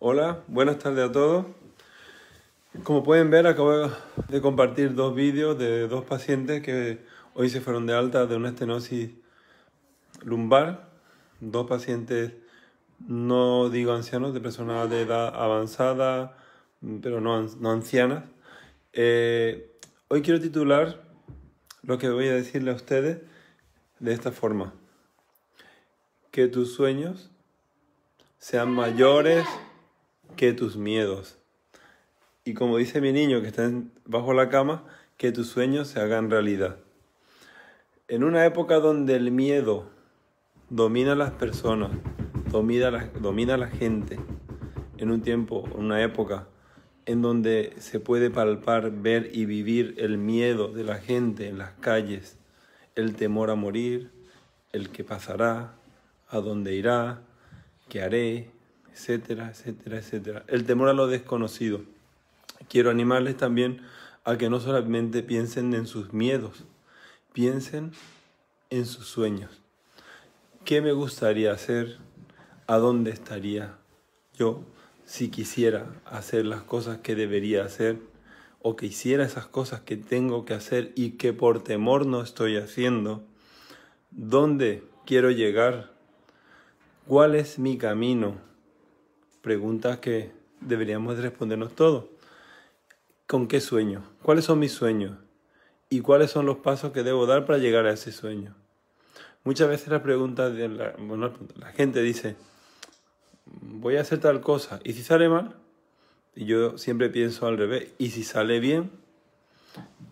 Hola, buenas tardes a todos. Como pueden ver, acabo de compartir dos vídeos de dos pacientes que hoy se fueron de alta de una estenosis lumbar. Dos pacientes, no digo ancianos, de personas de edad avanzada, pero no, ancianas. Eh, hoy quiero titular lo que voy a decirle a ustedes de esta forma. Que tus sueños sean mayores que tus miedos. Y como dice mi niño que está bajo la cama, que tus sueños se hagan realidad. En una época donde el miedo domina a las personas, domina a la, la gente, en un tiempo, en una época en donde se puede palpar, ver y vivir el miedo de la gente en las calles, el temor a morir, el que pasará, a dónde irá, qué haré, etcétera, etcétera, etcétera. El temor a lo desconocido. Quiero animarles también a que no solamente piensen en sus miedos, piensen en sus sueños. ¿Qué me gustaría hacer? ¿A dónde estaría yo si quisiera hacer las cosas que debería hacer? o que hiciera esas cosas que tengo que hacer y que por temor no estoy haciendo, ¿dónde quiero llegar? ¿Cuál es mi camino? preguntas que deberíamos respondernos todos. ¿Con qué sueño? ¿Cuáles son mis sueños? ¿Y cuáles son los pasos que debo dar para llegar a ese sueño? Muchas veces la pregunta de la, gente dice, voy a hacer tal cosa, ¿y si sale mal? Y yo siempre pienso al revés, ¿y si sale bien?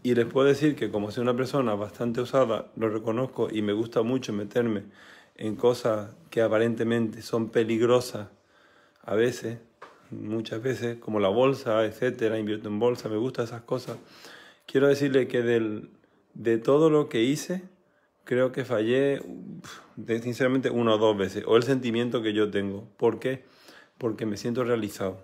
Y les puedo decir que como soy una persona bastante usada, lo reconozco y me gusta mucho meterme en cosas que aparentemente son peligrosas a veces, muchas veces, como la bolsa, etcétera, invierto en bolsa, me gustan esas cosas. Quiero decirle que del, de todo lo que hice, creo que fallé, sinceramente, una o dos veces, o el sentimiento que yo tengo. ¿Por qué? Porque me siento realizado.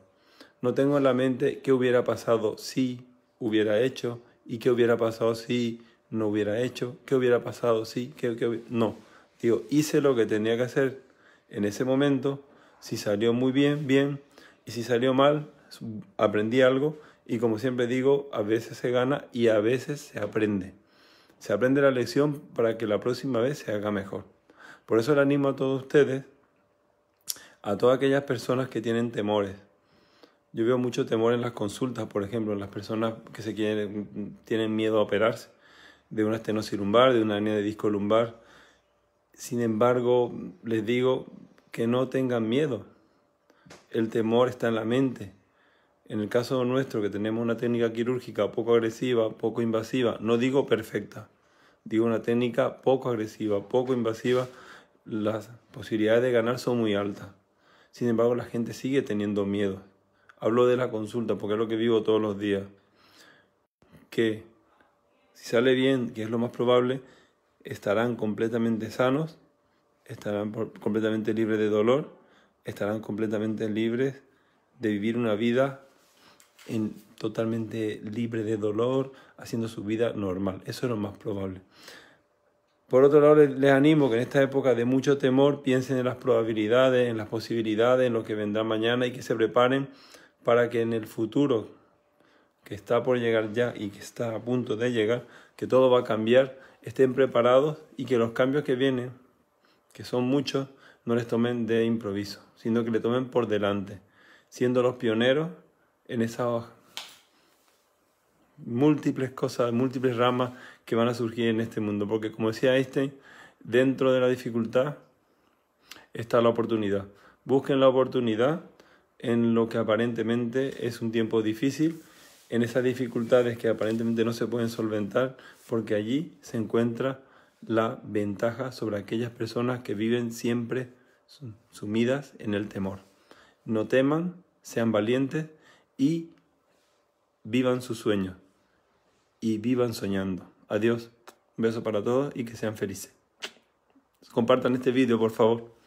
No tengo en la mente qué hubiera pasado si hubiera hecho, y qué hubiera pasado si no hubiera hecho, qué hubiera pasado si, qué, no. Digo, hice lo que tenía que hacer en ese momento si salió muy bien, bien. Y si salió mal, aprendí algo. Y como siempre digo, a veces se gana y a veces se aprende. Se aprende la lección para que la próxima vez se haga mejor. Por eso le animo a todos ustedes, a todas aquellas personas que tienen temores. Yo veo mucho temor en las consultas, por ejemplo, en las personas que se quieren, tienen miedo a operarse de una estenosis lumbar, de una hernia de disco lumbar. Sin embargo, les digo, que no tengan miedo. El temor está en la mente. En el caso nuestro, que tenemos una técnica quirúrgica poco agresiva, poco invasiva, no digo perfecta, digo una técnica poco agresiva, poco invasiva, las posibilidades de ganar son muy altas. Sin embargo, la gente sigue teniendo miedo. Hablo de la consulta porque es lo que vivo todos los días. Que si sale bien, que es lo más probable, estarán completamente sanos estarán completamente libres de dolor, estarán completamente libres de vivir una vida en, totalmente libre de dolor, haciendo su vida normal. Eso es lo más probable. Por otro lado, les, animo que en esta época de mucho temor piensen en las probabilidades, en las posibilidades, en lo que vendrá mañana y que se preparen para que en el futuro, que está por llegar ya y que está a punto de llegar, que todo va a cambiar, estén preparados y que los cambios que vienen que son muchos, no les tomen de improviso, sino que le tomen por delante, siendo los pioneros en esas múltiples cosas, múltiples ramas que van a surgir en este mundo. Porque como decía Einstein, dentro de la dificultad está la oportunidad. Busquen la oportunidad en lo que aparentemente es un tiempo difícil, en esas dificultades que aparentemente no se pueden solventar, porque allí se encuentra la ventaja sobre aquellas personas que viven siempre sumidas en el temor. No teman, sean valientes y vivan sus sueños y vivan soñando. Adiós, un beso para todos y que sean felices. Compartan este vídeo, por favor.